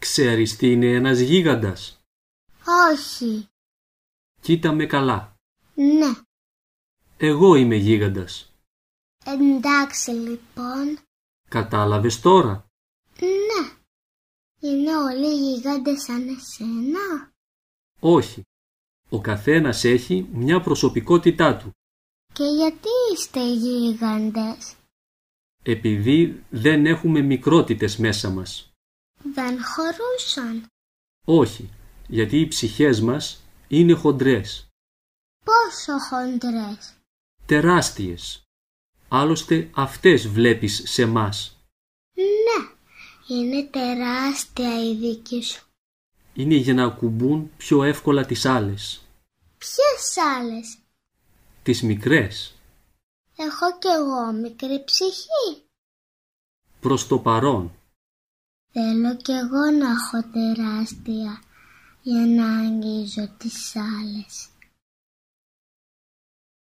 Ξέρεις τι είναι ένας γίγαντας. Όχι. Κοίτα με καλά. Ναι. Εγώ είμαι γίγαντας. Εντάξει λοιπόν. Κατάλαβες τώρα. Ναι. Είναι όλοι γίγαντες σαν εσένα. Όχι. Ο καθένας έχει μια προσωπικότητά του. Και γιατί είστε γίγαντες. Επειδή δεν έχουμε μικρότητες μέσα μας. Δεν χωρούσαν. Όχι, γιατί οι ψυχές μας είναι χοντρές. Πόσο χοντρές. Τεράστιες. Άλλωστε αυτές βλέπεις σε μας. Ναι, είναι τεράστια η δίκη σου. Είναι για να ακουμπούν πιο εύκολα τις άλλες. Ποιες άλλες? Τις μικρές. Έχω κι εγώ μικρή ψυχή. Προς το παρόν. Θέλω κι εγώ να έχω τεράστια για να αγγίζω τις άλλες.